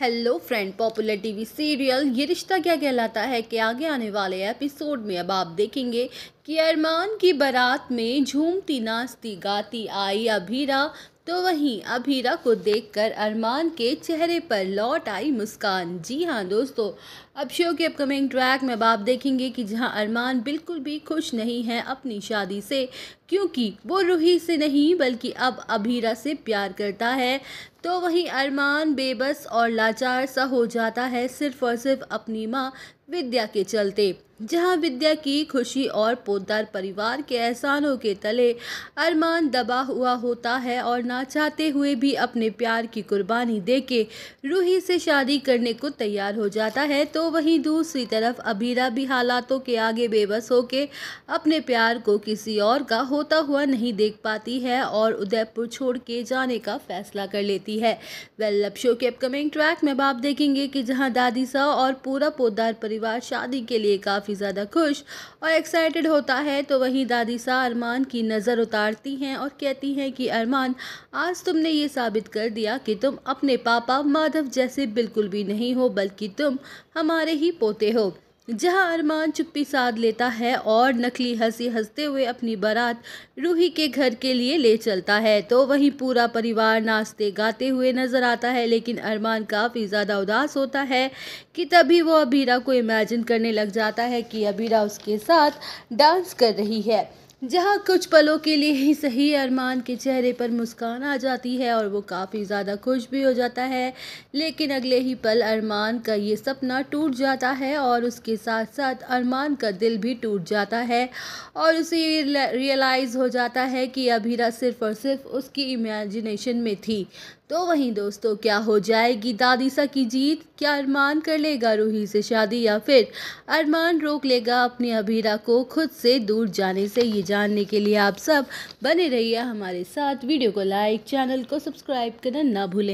hello friend popular TV serial Yeh Rishta क्या कहलाता है कि आगे आने वाले एपिसोड में अब आप देखेंगे कि अरमान की बारात में झूमती नाचती गाती आई अभीरा तो वहीं अभीरा को देखकर अरमान के चेहरे पर लौट आई मुस्कान जी हाँ दोस्तों अब शो के अपकमिंग ट्रैक में अब आप देखेंगे कि जहां अरमान बिल्कुल भी खुश नहीं है अपनी शादी से क्योंकि वो रूही से नहीं बल्कि अब अभीरा से प्यार करता है तो वहीं अरमान बेबस और लाचार सा हो जाता है सिर्फ और सिर्फ अपनी माँ विद्या के चलते जहां विद्या की खुशी और पोदार परिवार के एहसानों के तले अरमान दबा हुआ होता है और ना चाहते हुए भी अपने प्यार की कुर्बानी दे के रूही से शादी करने को तैयार हो जाता है तो वहीं दूसरी तरफ अबीरा भी हालातों के आगे बेबस होके अपने प्यार को किसी और का होता हुआ नहीं देख पाती है और उदयपुर छोड़ के जाने का फैसला कर लेती है वेल लब शो के अपकमिंग ट्रैक में आप देखेंगे कि जहाँ दादी सा और पूरा पोदार परिवार परिवार शादी के लिए काफ़ी ज़्यादा खुश और एक्साइटेड होता है तो वहीं दादी सा अरमान की नज़र उतारती हैं और कहती हैं कि अरमान आज तुमने ये साबित कर दिया कि तुम अपने पापा माधव जैसे बिल्कुल भी नहीं हो बल्कि तुम हमारे ही पोते हो जहां अरमान चुप्पी साध लेता है और नकली हंसी हंसते हुए अपनी बारात रूही के घर के लिए ले चलता है तो वहीं पूरा परिवार नाचते गाते हुए नज़र आता है लेकिन अरमान काफ़ी ज़्यादा उदास होता है कि तभी वो अबीरा को इमेजिन करने लग जाता है कि अबीरा उसके साथ डांस कर रही है जहाँ कुछ पलों के लिए ही सही अरमान के चेहरे पर मुस्कान आ जाती है और वो काफ़ी ज़्यादा खुश भी हो जाता है लेकिन अगले ही पल अरमान का ये सपना टूट जाता है और उसके साथ साथ अरमान का दिल भी टूट जाता है और उसे रियलाइज़ हो जाता है कि अभीरा सिर्फ और सिर्फ उसकी इमेजिनेशन में थी तो वहीं दोस्तों क्या हो जाएगी दादीसा की जीत क्या अरमान कर लेगा रूही से शादी या फिर अरमान रोक लेगा अपनी अभीरा को खुद से दूर जाने से ये जा जानने के लिए आप सब बने रहिए हमारे साथ वीडियो को लाइक चैनल को सब्सक्राइब करना ना भूलें